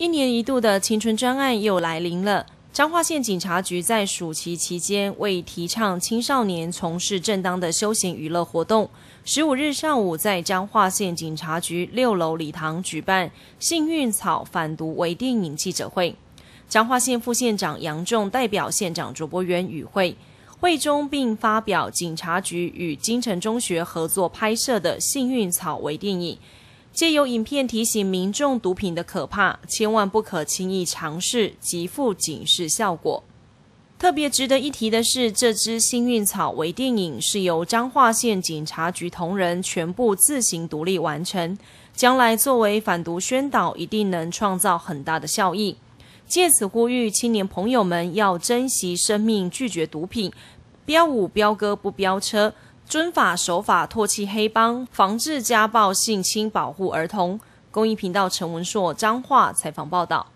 一年一度的青春专案又来临了。彰化县警察局在暑期期间，为提倡青少年从事正当的休闲娱乐活动，十五日上午在彰化县警察局六楼礼堂举办《幸运草》反毒微电影记者会。彰化县副县长杨仲代表县长卓博员与会，会中并发表警察局与金城中学合作拍摄的《幸运草》微电影。借由影片提醒民众毒品的可怕，千万不可轻易尝试，极富警示效果。特别值得一提的是，这支幸运草微电影是由彰化县警察局同仁全部自行独立完成，将来作为反毒宣导，一定能创造很大的效益。借此呼吁青年朋友们要珍惜生命，拒绝毒品。标五标哥不飙车。遵法守法，唾弃黑帮，防治家暴、性侵，保护儿童。公益频道陈文硕、张化采访报道。